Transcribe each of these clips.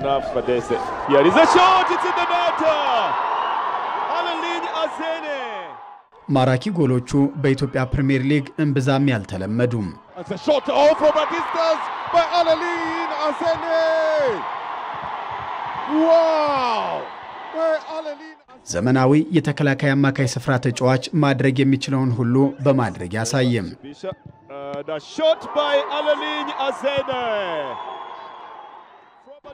Enough for this. Here is a shot, it's in the net! ማራኪ ጎሎቹ በኢትዮጵያ ፕሪምየር ሊግ እምብዛም ያልተለመዱም። ዘመናዊ የተከላካይ አማካይ ስፍራ ተጫዋች ማድረግ የሚችለውን ሁሉ በማድረግ ያሳየም። uh,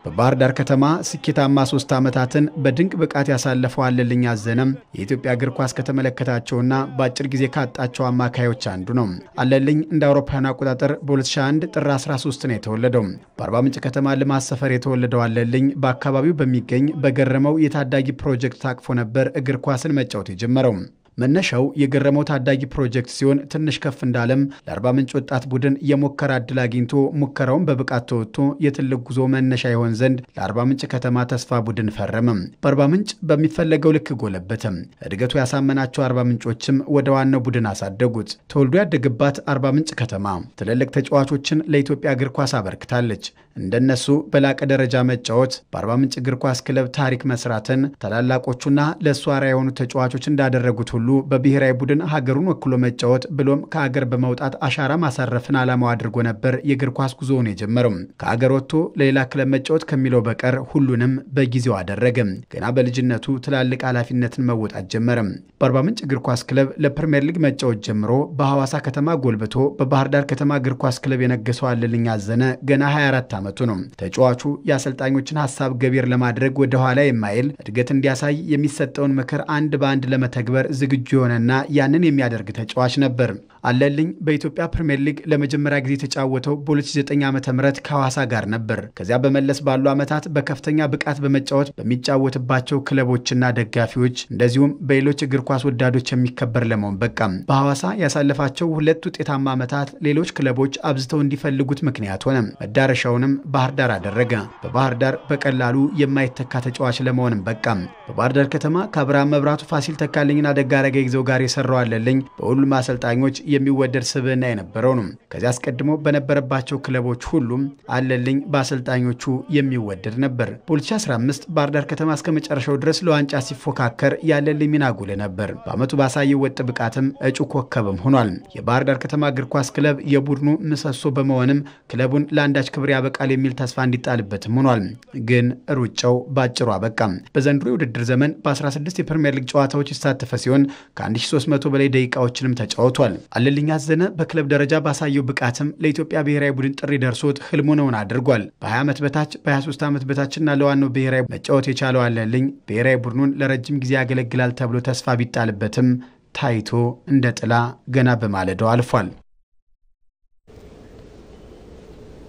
በባህር ዳር ከተማ ስኬታማ ሶስት ዓመታትን በድንቅ ብቃት ያሳለፈው አለልኝ አዘነም የኢትዮጵያ እግር ኳስ ከተመለከታቸውና በአጭር ጊዜ ካጣቸው አማካዮች አንዱ ነው። አለልኝ እንደ አውሮፓውያኑ አቆጣጠር በ2001 ጥር 13 ነው የተወለደው። በአርባ ምንጭ ከተማ ልማት ሰፈር የተወለደው አለልኝ በአካባቢው በሚገኝ በገረመው የታዳጊ ፕሮጀክት ታቅፎ ነበር እግር ኳስን መጫወት የጀመረው። መነሻው የገረመው ታዳጊ ፕሮጀክት ሲሆን ትንሽ ከፍ እንዳለም ለአርባ ምንጭ ወጣት ቡድን የሙከራ እድል አግኝቶ ሙከራውን በብቃት ተወጥቶ የትልቅ ጉዞ መነሻ ይሆን ዘንድ ለአርባ ምንጭ ከተማ ተስፋ ቡድን ፈረመም። በአርባ ምንጭ በሚፈለገው ልክ ጎለበትም እድገቱ ያሳመናቸው አርባ ምንጮችም ወደ ዋናው ቡድን አሳደጉት። ተወልዶ ያደገባት አርባ ምንጭ ከተማ ትልልቅ ተጫዋቾችን ለኢትዮጵያ እግር ኳስ አበርክታለች። እንደነሱ በላቀ ደረጃ መጫወት በአርባ ምንጭ እግር ኳስ ክለብ ታሪክ መስራትን ታላላቆቹና ለእሷ አርአያ የሆኑ ተጫዋቾች እንዳደረጉት ሁሉ በብሔራዊ ቡድን ሀገሩን ወክሎ መጫወት ብሎም ከሀገር በመውጣት አሻራ ማሳረፍን ዓላማው አድርጎ ነበር የእግር ኳስ ጉዞውን የጀመረው። ከሀገር ወጥቶ ለሌላ ክለብ መጫወት ከሚለው በቀር ሁሉንም በጊዜው አደረገም። ገና በልጅነቱ ትላልቅ ኃላፊነትን መወጣት ጀመረም። በአርባ ምንጭ እግር ኳስ ክለብ ለፕሪምየር ሊግ መጫወት ጀምሮ በሐዋሳ ከተማ ጎልብቶ በባህር ዳር ከተማ እግር ኳስ ክለብ የነገሰው አለልኝ አዘነ ገና 24 ዓመቱ ነው። ተጫዋቹ የአሰልጣኞችን ሀሳብ ገቢር ለማድረግ ወደኋላ የማይል እድገት እንዲያሳይ የሚሰጠውን ምክር አንድ በአንድ ለመተግበር ዝግ ዝግጁ የሆነና ያንን የሚያደርግ ተጫዋች ነበር። አለልኝ በኢትዮጵያ ፕሪምየር ሊግ ለመጀመሪያ ጊዜ የተጫወተው በ2009 ዓ ም ከሐዋሳ ጋር ነበር። ከዚያ በመለስ ባሉ ዓመታት በከፍተኛ ብቃት በመጫወት በሚጫወትባቸው ክለቦችና ደጋፊዎች እንደዚሁም በሌሎች እግር ኳስ ወዳዶች የሚከበር ለመሆን በቃም። በሐዋሳ ያሳለፋቸው ሁለት ውጤታማ ዓመታት ሌሎች ክለቦች አብዝተው እንዲፈልጉት ምክንያት ሆነ። መዳረሻውንም ባህር ዳር አደረገ። በባህር ዳር በቀላሉ የማይተካ ተጫዋች ለመሆንም በቃም። በባህር ዳር ከተማ ከአብርሃም መብራቱ፣ ፋሲል ተካልኝና ደጋረገ ጊዜው ጋር የሰራው አለልኝ በሁሉም አሰልጣኞች የሚወደድ ስብዕና የነበረው ነው። ከዚያ አስቀድሞ በነበረባቸው ክለቦች ሁሉም አለልኝ በአሰልጣኞቹ የሚወደድ ነበር። በ2015 ባህርዳር ከተማ እስከ መጨረሻው ድረስ ለዋንጫ ሲፎካከር ያለልኝ ሚና ጉል ነበር። በዓመቱ ባሳየው ወጥ ብቃትም እጩ ኮከብም ሆኗል። የባህርዳር ከተማ እግር ኳስ ክለብ የቡድኑ ምሰሶ በመሆንም ክለቡን ለአንዳች ክብር ያበቃል የሚል ተስፋ እንዲጣልበትም ሆኗል። ግን ሩጫው ባጭሩ አበቃም። በዘንድሮ የውድድር ዘመን በ16 የፕሪምየር ሊግ ጨዋታዎች ይሳተፈ ሲሆን ከ1300 በላይ ደቂቃዎችንም ተጫውቷል። አለልኝ አዘነ በክለብ ደረጃ ባሳየው ብቃትም ለኢትዮጵያ ብሔራዊ ቡድን ጥሪ ደርሶት ነውን አድርጓል። በ20 ዓመት በታች በ23 ዓመት በታችና ለዋናው ብሔራዊ መጫወት የቻለው አለልኝ ብሔራዊ ቡድኑን ለረጅም ጊዜ ያገለግላል ተብሎ ተስፋ ቢጣልበትም ታይቶ እንደ ጥላ ገና በማለዳው አልፏል።